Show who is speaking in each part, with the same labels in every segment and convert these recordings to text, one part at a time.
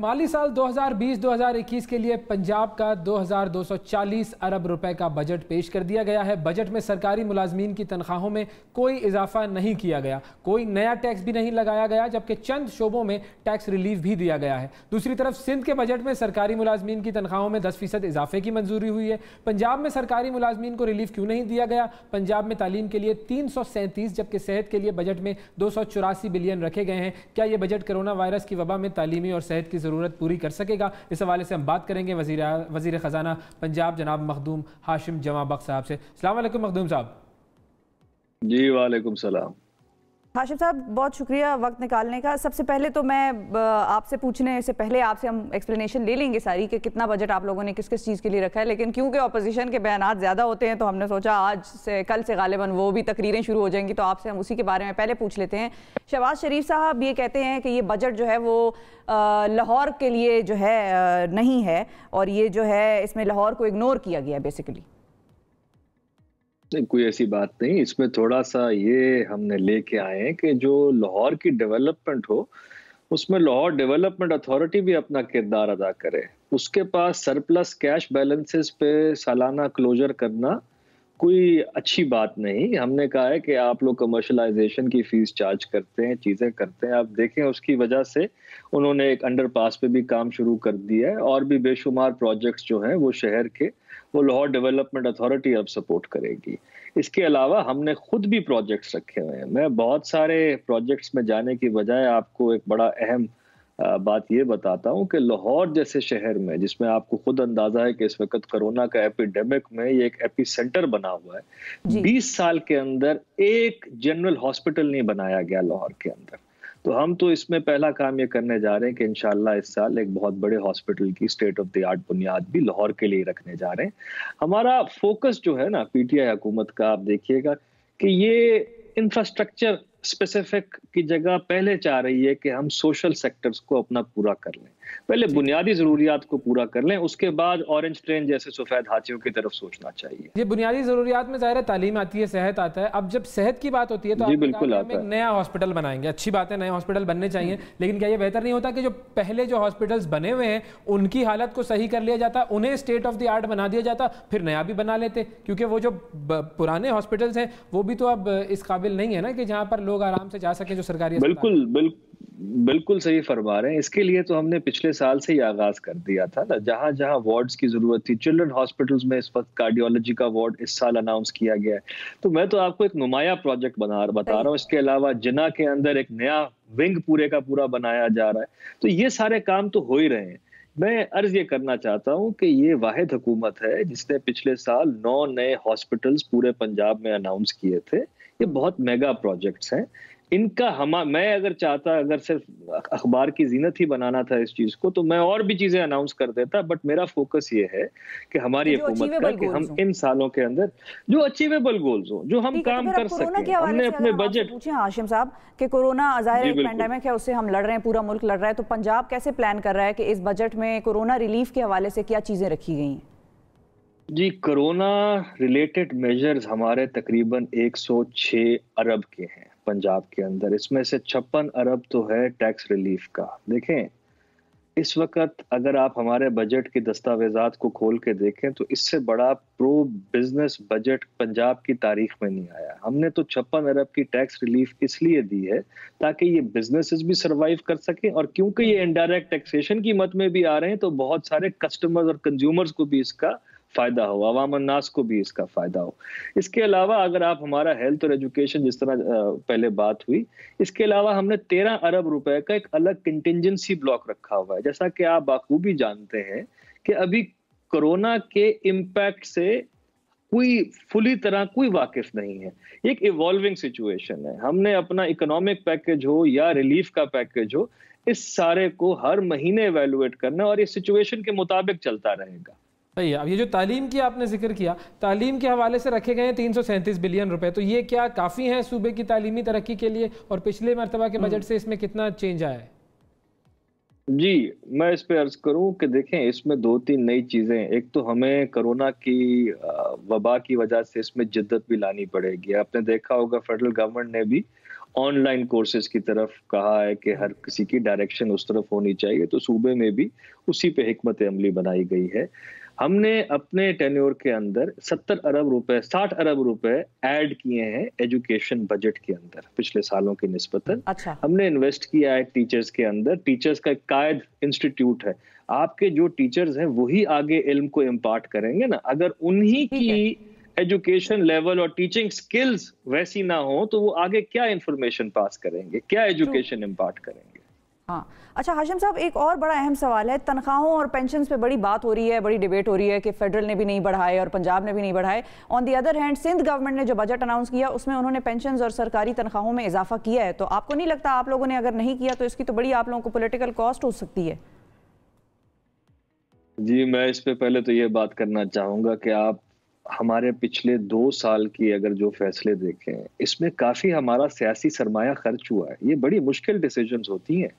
Speaker 1: माली साल 2020-2021 के लिए पंजाब का 2240 अरब रुपए का बजट पेश कर दिया गया है बजट में सरकारी मुलाजमीन की तनख्वाहों में कोई इजाफा नहीं किया गया कोई नया टैक्स भी नहीं लगाया गया जबकि चंद शोबों में टैक्स रिलीफ भी दिया गया है दूसरी तरफ सिंध के बजट में सरकारी मुलाजमीन की तनख्वाहों में दस फीसद इजाफे की मंजूरी हुई है पंजाब में सरकारी मुलाजमीन को रिलीफ क्यों नहीं दिया गया पंजाब में तालीम के लिए तीन जबकि सेहत के लिए बजट में दो बिलियन रखे गए हैं क्या यह बजट कोरोना वायरस की वबा में तालीमी और सेहत की ज़रूरत पूरी कर सकेगा इस हवाले से हम बात करेंगे वजी वजीर ख़जाना पंजाब जनाब मखदूम हाशिम जमा बख्श साहब से अलमैकम मखदूम साहब जी वालेकुम सलाम
Speaker 2: हाशिम साहब बहुत शुक्रिया वक्त निकालने का सबसे पहले तो मैं आपसे पूछने से पहले आपसे हम एक्सप्लेनेशन ले लेंगे सारी कि कितना बजट आप लोगों ने किस किस चीज़ के लिए रखा है लेकिन क्योंकि अपोजिशन के बयान ज़्यादा होते हैं तो हमने सोचा आज से कल से गालिबा वो भी तकरीरें शुरू हो जाएंगी तो आपसे हम उसी के बारे में पहले पूछ लेते हैं शहबाज शरीफ साहब ये कहते हैं कि ये बजट जो है वो लाहौर के लिए जो है नहीं है और ये जो है इसमें लाहौर को इग्नोर किया गया बेसिकली
Speaker 3: कोई ऐसी बात नहीं इसमें थोड़ा सा ये हमने लेके आए हैं कि जो लाहौर की डेवलपमेंट हो उसमें लाहौर डेवलपमेंट अथॉरिटी भी अपना किरदार अदा करे उसके पास सरप्लस कैश बैलेंसेस पे सालाना क्लोजर करना कोई अच्छी बात नहीं हमने कहा है कि आप लोग कमर्शलाइजेशन की फीस चार्ज करते हैं चीज़ें करते हैं आप देखें उसकी वजह से उन्होंने एक अंडर पास पे भी काम शुरू कर दिया है और भी बेशुमार प्रोजेक्ट्स जो हैं वो शहर के वो लाहौर डेवलपमेंट अथॉरिटी अब सपोर्ट करेगी इसके अलावा हमने खुद भी प्रोजेक्ट्स रखे हुए हैं मैं बहुत सारे प्रोजेक्ट्स में जाने की बजाय आपको एक बड़ा अहम बात ये बताता हूँ कि लाहौर जैसे शहर में जिसमें आपको खुद अंदाजा है कि इस वक्त कोरोना का एपिडेमिक में ये एक एपी सेंटर बना हुआ है 20 साल के अंदर एक जनरल हॉस्पिटल नहीं बनाया गया लाहौर के अंदर तो हम तो इसमें पहला काम ये करने जा रहे हैं कि इनशाला इस साल एक बहुत बड़े हॉस्पिटल की स्टेट ऑफ द आर्ट बुनियाद भी लाहौर के लिए रखने जा रहे हैं हमारा फोकस जो है ना पीटीआई हुकूमत का आप देखिएगा कि ये इंफ्रास्ट्रक्चर स्पेसिफिक की जगह पहले चाह रही है कि हम सोशल सेक्टर्स को अपना पूरा कर लें पहले बुनियादी ज़रूरियात को पूरा कर लें उसके बाद ऑरेंज ट्रेन जैसे सफ़ेद हाथियों की तरफ सोचना
Speaker 1: चाहिए ये बुनियादी ज़रूरियात में ज़ाहिर तालीम आती है सेहत आता है अब जब सेहत की बात होती है तो बिल्कुल आप एक नया हॉस्पिटल बनाएंगे अच्छी बात है नए हॉस्पिटल बनने चाहिए हम्म। लेकिन क्या ये बेहतर नहीं होता कि जो पहले जो हॉस्पिटल बने हुए हैं उनकी हालत को सही कर लिया जाता उन्हें स्टेट ऑफ द आर्ट बना दिया जाता फिर नया भी बना लेते क्योंकि वो जो पुराने हॉस्पिटल्स हैं वो भी तो अब इस काबिल नहीं है ना कि जहाँ पर लोग आराम से जा सके जो सरकारी बिल्कुल
Speaker 3: बिल्कुल बिल्कुल सही फरमा रहे हैं इसके लिए तो हमने पिछले साल से ही आगाज कर दिया था ना जहां जहां वार्ड्स की जरूरत थी चिल्ड्रन हॉस्पिटल्स में इस वक्त कार्डियोलॉजी का वार्ड इस साल अनाउंस किया गया है तो मैं तो आपको एक नुमाया प्रोजेक्ट बना बता रहा हूँ इसके अलावा जिना के अंदर एक नया विंग पूरे का पूरा बनाया जा रहा है तो ये सारे काम तो हो ही रहे हैं मैं अर्ज ये करना चाहता हूँ कि ये वाहिद हुकूमत है जिसने पिछले साल नौ नए हॉस्पिटल्स पूरे पंजाब में अनाउंस किए थे ये बहुत मेगा प्रोजेक्ट्स हैं इनका हम मैं अगर चाहता अगर सिर्फ अखबार की जीनत ही बनाना था इस चीज को तो मैं और भी चीजें अनाउंस कर देता बट मेरा फोकस ये है कि हमारी हुकूमत का कि हम इन सालों के अंदर जो अचीवेबल गोल्स हो जो हम तो काम कर सकें हमने अपने बजट पूछे
Speaker 2: आशिम साहब कि कोरोना जाहिर है उससे हम लड़ रहे हैं पूरा मुल्क लड़ रहा है तो पंजाब कैसे प्लान कर रहा है कि इस बजट में कोरोना रिलीफ के हवाले से क्या चीजें रखी गई हैं
Speaker 3: जी कोरोना रिलेटेड मेजर्स हमारे तकरीबन 106 अरब के हैं पंजाब के अंदर इसमें से छप्पन अरब तो है टैक्स रिलीफ का देखें इस वक्त अगर आप हमारे बजट के दस्तावेजात को खोल के देखें तो इससे बड़ा प्रो बिजनेस बजट पंजाब की तारीख में नहीं आया हमने तो छप्पन अरब की टैक्स रिलीफ इसलिए दी है ताकि ये बिजनेसेस भी सरवाइव कर सकें और क्योंकि ये इनडायरेक्ट टैक्सेशन की मत में भी आ रहे हैं तो बहुत सारे कस्टमर्स और कंज्यूमर्स को भी इसका फ़ायदा हो आवाम नास को भी इसका फ़ायदा हो इसके अलावा अगर आप हमारा हेल्थ और एजुकेशन जिस तरह पहले बात हुई इसके अलावा हमने तेरह अरब रुपए का एक अलग कंटिजेंसी ब्लॉक रखा हुआ है जैसा कि आप बाखूबी जानते हैं कि अभी कोरोना के इम्पैक्ट से कोई फुली तरह कोई वाकिफ नहीं है एक इवॉल्विंग सिचुएशन है हमने अपना इकोनॉमिक पैकेज हो या रिलीफ का पैकेज हो इस सारे को हर महीने एवेलुएट करना और इस सिचुएशन के मुताबिक चलता रहेगा
Speaker 1: सही है अब ये जो तालीम की आपने जिक्र किया तालीम के हवाले से रखे गए हैं तीन सौ सैंतीस बिलियन रुपए तो ये क्या काफ़ी हैं सूबे की तालीमी तरक्की के लिए और पिछले मरतबा के बजट से इसमें कितना चेंज आया है
Speaker 3: जी मैं इस पे अर्ज करूं कि देखें इसमें दो तीन नई चीज़ें एक तो हमें कोरोना की वबा की वजह से इसमें जिद्दत भी लानी पड़ेगी आपने देखा होगा फेडरल गवर्नमेंट ने भी ऑनलाइन कोर्सेज की तरफ कहा है कि हर किसी की डायरेक्शन उस तरफ होनी चाहिए तो सूबे में भी उसी पे हमत अमली बनाई गई है हमने अपने टेन्योर के अंदर 70 अरब रुपए 60 अरब रुपए ऐड किए हैं एजुकेशन बजट के अंदर पिछले सालों की नस्बतन अच्छा। हमने इन्वेस्ट किया है टीचर्स के अंदर टीचर्स का कायद इंस्टीट्यूट है आपके जो टीचर्स हैं वही आगे इल्म को इम्पार्ट करेंगे ना अगर उन्हीं की एजुकेशन लेवल और टीचिंग स्किल्स वैसी ना हो तो वो आगे क्या इंफॉर्मेशन पास करेंगे क्या एजुकेशन तो- इम्पार्ट करेंगे
Speaker 2: हाँ अच्छा हाशिम साहब एक और बड़ा अहम सवाल है तनख्वाहों और पेंशन पे बड़ी बात हो रही है बड़ी डिबेट हो रही है कि फेडरल ने भी नहीं बढ़ाए और पंजाब ने भी नहीं बढ़ाए on the other hand Sindh government ने जो बजट अनाउंस किया उसमें उन्होंने पेंशन और सरकारी तनख्वाहों में इजाफा किया है तो आपको नहीं लगता आप लोगों ने अगर नहीं किया तो इसकी तो बड़ी आप लोगों को पोलिटिकल कॉस्ट हो सकती है
Speaker 3: जी मैं इस पर पहले तो ये बात करना चाहूंगा कि आप हमारे पिछले दो साल की अगर जो फैसले देखें इसमें काफ़ी हमारा सियासी सरमाया खर्च हुआ है ये बड़ी मुश्किल डिसीजंस होती हैं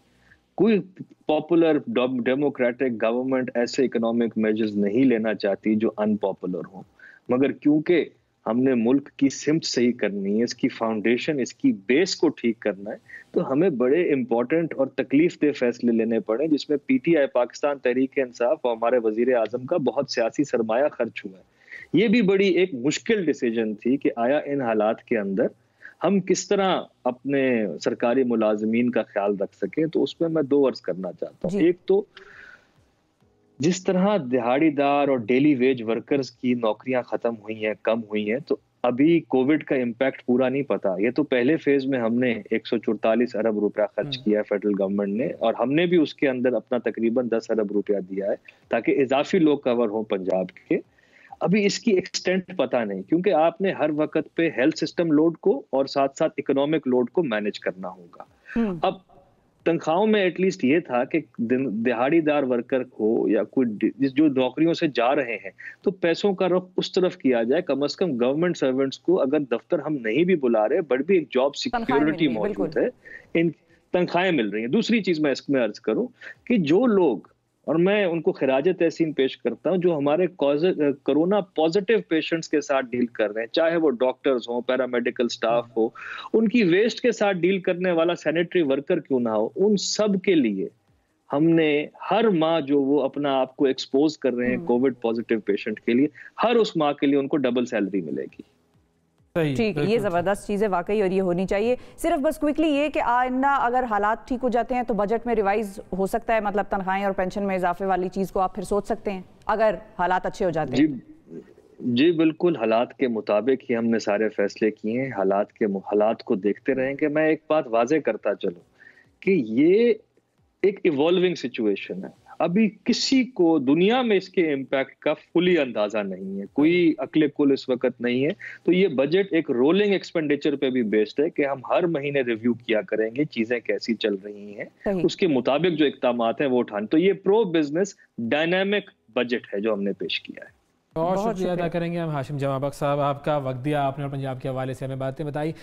Speaker 3: कोई पॉपुलर डेमोक्रेटिक गवर्नमेंट ऐसे इकोनॉमिक मेजर्स नहीं लेना चाहती जो अनपॉपुलर हो मगर क्योंकि हमने मुल्क की सिमट सही करनी है इसकी फाउंडेशन इसकी बेस को ठीक करना है तो हमें बड़े इंपॉर्टेंट और तकलीफ दे फैसले लेने पड़े जिसमें पीटीआई पाकिस्तान तहरीक इंसाफ और हमारे वजीर आजम का बहुत सियासी सरमाया खर्च हुआ है ये भी बड़ी एक मुश्किल डिसीजन थी कि आया इन हालात के अंदर हम किस तरह अपने सरकारी मुलाजमीन का ख्याल रख सकें तो उसमें मैं दो अर्ज करना चाहता हूँ एक तो जिस तरह दिहाड़ीदार और डेली वेज वर्कर्स की नौकरियां खत्म हुई हैं कम हुई हैं तो अभी कोविड का इम्पैक्ट पूरा नहीं पता ये तो पहले फेज में हमने एक अरब रुपया खर्च हम्म। किया है फेडरल गवर्नमेंट ने और हमने भी उसके अंदर अपना तकरीबन 10 अरब रुपया दिया है ताकि इजाफी लोग कवर हों पंजाब के अभी इसकी एक्सटेंट पता नहीं क्योंकि आपने हर वक्त पे हेल्थ सिस्टम लोड को और साथ साथ इकोनॉमिक लोड को मैनेज करना होगा हम्म। अब तनख्वाहों में एटलीस्ट ये था कि दिहाड़ीदार वर्कर को या कोई जो नौकरियों से जा रहे हैं तो पैसों का रुख उस तरफ किया जाए कम अज कम गवर्नमेंट सर्वेंट्स को अगर दफ्तर हम नहीं भी बुला रहे बट भी एक जॉब सिक्योरिटी मौजूद है इन तनख्वाहें मिल रही हैं दूसरी चीज मैं इसमें अर्ज करूं कि जो लोग और मैं उनको खराज तहसीन पेश करता हूँ जो हमारे कोरोना पॉजिटिव पेशेंट्स के साथ डील कर रहे हैं चाहे वो डॉक्टर्स हो पैरामेडिकल स्टाफ हो उनकी वेस्ट के साथ डील करने वाला सैनिटरी वर्कर क्यों ना हो उन सब के लिए हमने हर माँ जो वो अपना आपको एक्सपोज कर रहे हैं कोविड पॉजिटिव पेशेंट के लिए हर उस माँ के लिए उनको डबल सैलरी मिलेगी
Speaker 2: ठीक है ये ज़बरदस्त चीज़ है वाकई और ये होनी चाहिए सिर्फ बस क्विकली ये कि आइंदा अगर हालात ठीक हो जाते हैं तो बजट में रिवाइज हो सकता है मतलब तनख्वाही और पेंशन में इजाफे वाली चीज़ को आप फिर सोच सकते हैं अगर हालात अच्छे हो जाते
Speaker 3: हैं जी बिल्कुल हालात के मुताबिक ही हमने सारे फैसले किए हैं हालात के हालात को देखते रहेंगे मैं एक बात वाजह करता चलूं कि ये एक इवॉल्विंग सिचुएशन है अभी किसी को दुनिया में इसके इम्पैक्ट का फुली अंदाजा नहीं है कोई अकले कुल इस वक्त नहीं है तो ये बजट एक रोलिंग एक्सपेंडिचर पे भी बेस्ड है कि हम हर महीने रिव्यू किया करेंगे चीजें कैसी चल रही हैं उसके मुताबिक जो इकदाम हैं वो उठान तो ये प्रो बिजनेस डायनेमिक बजट है जो हमने पेश किया है
Speaker 1: बहुत शुक्रिया अदा करेंगे हम हाशिम जमाबक साहब आपका वक्त दिया आपने और पंजाब के हवाले से हमें बातें बताई